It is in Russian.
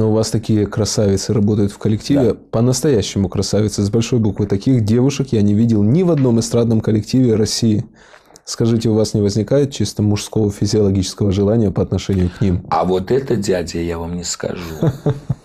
Но у вас такие красавицы работают в коллективе. Да. По-настоящему красавицы, с большой буквы. Таких девушек я не видел ни в одном эстрадном коллективе России. Скажите, у вас не возникает чисто мужского физиологического желания по отношению к ним? А вот это, дядя, я вам не скажу.